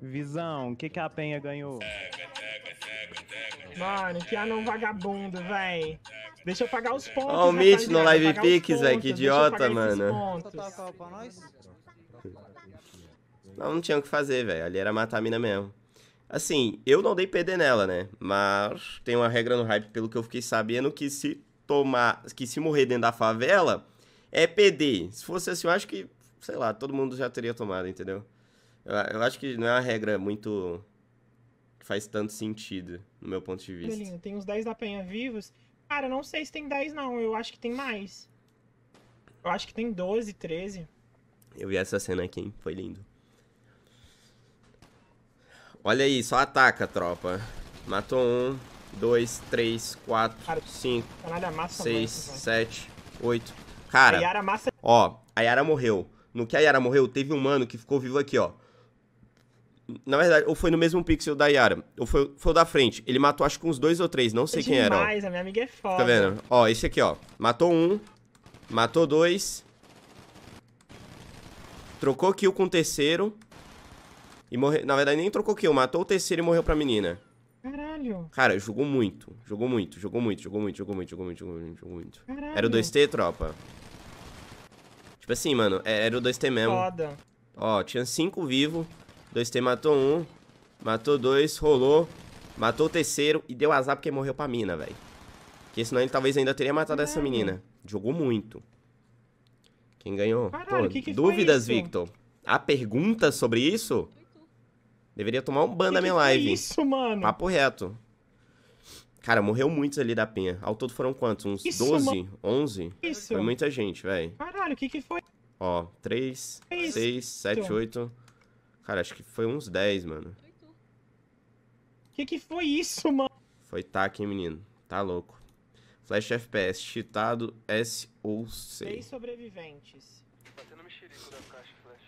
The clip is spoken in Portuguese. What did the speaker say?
Visão, o que, que a Penha ganhou? Mano, que anão vagabundo, véi. Deixa eu pagar os pontos. Ó, o né, Mitch no Live Pix, véi. que idiota, mano. Não, não tinha o que fazer, velho. Ali era matar a mina mesmo. Assim, eu não dei PD nela, né? Mas tem uma regra no hype, pelo que eu fiquei sabendo, que se tomar. que se morrer dentro da favela, é PD. Se fosse assim, eu acho que, sei lá, todo mundo já teria tomado, entendeu? Eu, eu acho que não é uma regra muito. que faz tanto sentido, no meu ponto de vista. tem uns 10 da Penha vivos. Cara, eu não sei se tem 10, não. Eu acho que tem mais. Eu acho que tem 12, 13. Eu vi essa cena aqui, hein? Foi lindo. Olha aí, só ataca, tropa. Matou um, dois, três, quatro, Cara, cinco, seis, sete, oito. Cara, a Yara massa... ó, a Yara morreu. No que a Yara morreu, teve um mano que ficou vivo aqui, ó. Na verdade, ou foi no mesmo pixel da Yara, ou foi, foi o da frente. Ele matou acho que uns dois ou três, não sei é quem era. Demais, a minha amiga é foda. Tá vendo? Ó, esse aqui, ó. Matou um, matou dois. Trocou kill com o terceiro. E morreu. Na verdade, nem trocou kill, matou o terceiro e morreu pra menina. Caralho. Cara, jogou muito. Jogou muito, jogou muito, jogou muito, jogou muito, jogou muito, jogou muito, jogou muito. Era o 2T, tropa. Tipo assim, mano, é, era o 2T mesmo. Foda. Ó, tinha cinco vivos. 2 T matou um. Matou dois, rolou. Matou o terceiro e deu azar porque morreu pra mina, velho. Porque senão ele talvez ainda teria matado essa menina. Jogou muito. Quem ganhou? Caralho, Pô, que que dúvidas, Victor? Há perguntas sobre isso? Deveria tomar um ban da minha é live. isso, mano? Papo reto. Cara, morreu muitos ali da penha. Ao todo foram quantos? Uns isso, 12? Mano. 11? Isso. Foi muita gente, velho. Caralho, o que que foi? Ó, 3, 6, 7, 8... Cara, acho que foi uns 10, mano. Que que foi isso, mano? Foi tac, hein, menino? Tá louco. Flash FPS, cheatado S ou C. Três sobreviventes. Batendo mexerico da caixa, Flash.